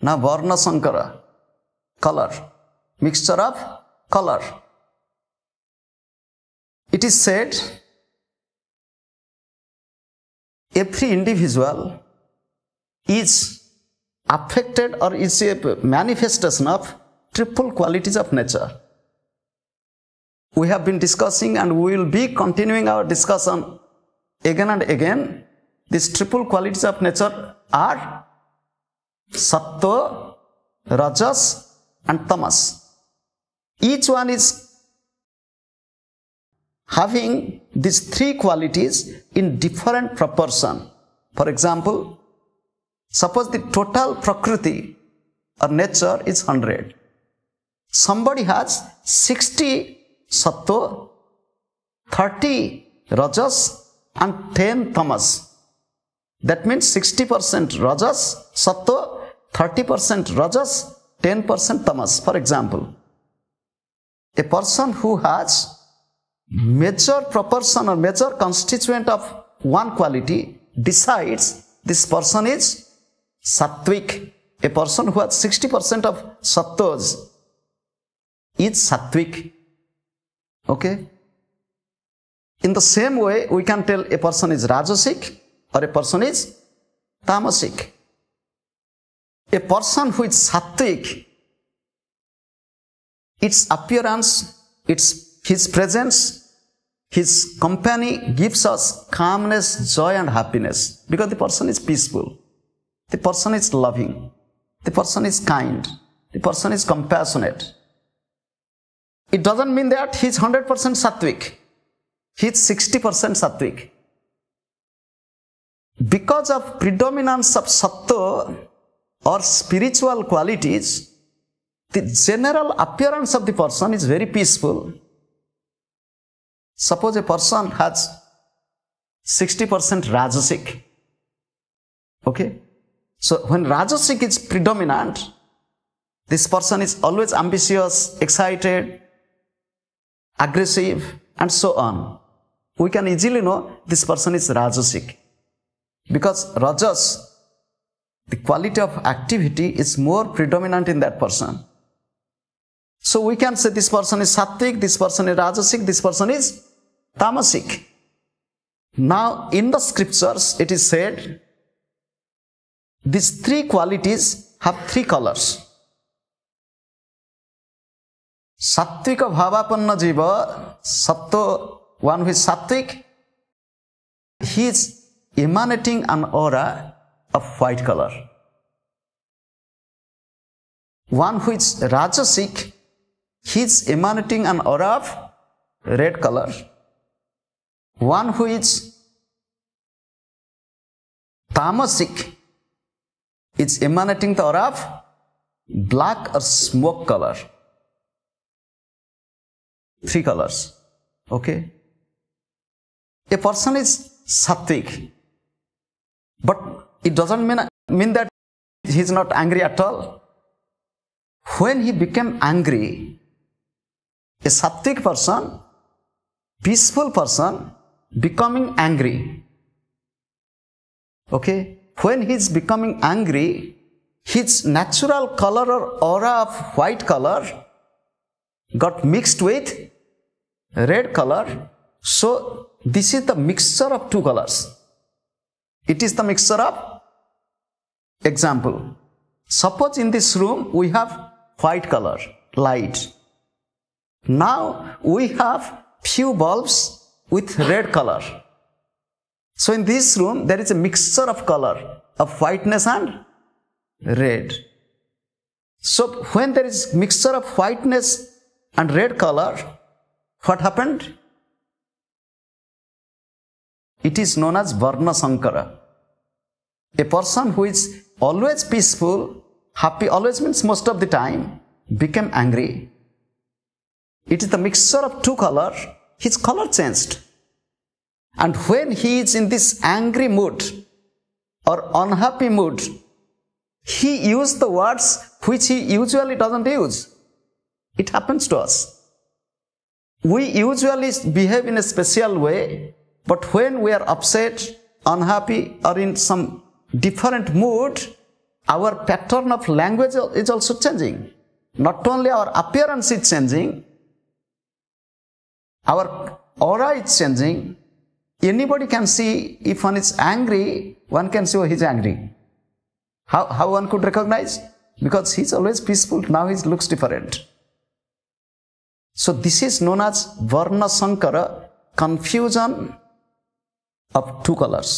Now Varna Sankara, color, mixture of color. It is said every individual is affected or is a manifestation of triple qualities of nature. We have been discussing and we will be continuing our discussion again and again. These triple qualities of nature are Sattva, Rajas and Tamas. Each one is having these three qualities in different proportion. For example, suppose the total Prakriti or nature is 100. Somebody has 60 Sattva, 30 Rajas and 10 Tamas. That means 60% Rajas, Sattva 30% Rajas, 10% Tamas. For example, a person who has major proportion or major constituent of one quality decides this person is sattvic. A person who has 60% of sattvas is sattvic. Okay? In the same way, we can tell a person is rajasic or a person is tamasic. A person who is sattvic, its appearance, its, his presence, his company gives us calmness, joy and happiness because the person is peaceful. The person is loving. The person is kind. The person is compassionate. It doesn't mean that he is 100% sattvic. He is 60% sattvic. Because of predominance of sattva, or spiritual qualities, the general appearance of the person is very peaceful. Suppose a person has 60% rajasik. Okay? So when rajasik is predominant, this person is always ambitious, excited, aggressive, and so on. We can easily know this person is rajasik Because Rajas the quality of activity is more predominant in that person. So we can say this person is sattvic, this person is rajasic, this person is tamasic. Now in the scriptures it is said these three qualities have three colors. Sattvic of Havapanna Jiva, sattva, one who is sattvic, he is emanating an aura A white color. One which Rajasic, is emanating an aura of red color. One who is Tamasic, it's emanating the aura of black or smoke color. Three colors. Okay. A person is sattvic, but it doesn't mean, mean that he is not angry at all. When he became angry, a sattvic person, peaceful person, becoming angry. Okay? When he is becoming angry, his natural color or aura of white color got mixed with red color. So, this is the mixture of two colors. It is the mixture of example. Suppose in this room we have white color, light. Now we have few bulbs with red color. So in this room there is a mixture of color of whiteness and red. So when there is mixture of whiteness and red color, what happened? It is known as Varna Sankara. A person who is always peaceful, happy always means most of the time, became angry. It is the mixture of two colors, his color changed. And when he is in this angry mood or unhappy mood, he used the words which he usually doesn't use. It happens to us. We usually behave in a special way but when we are upset, unhappy, or in some different mood, our pattern of language is also changing. Not only our appearance is changing, our aura is changing. Anybody can see if one is angry, one can see oh, he is angry. How, how one could recognize? Because he is always peaceful, now he looks different. So this is known as Varna Sankara, confusion of two colors.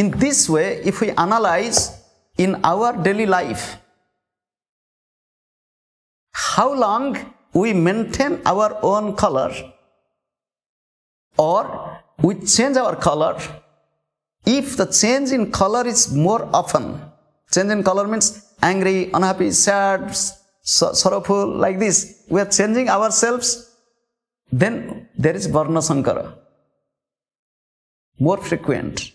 In this way, if we analyze in our daily life, how long we maintain our own color or we change our color, if the change in color is more often, change in color means angry, unhappy, sad, sorrowful, like this, we are changing ourselves, then there is Varna Sankara more frequent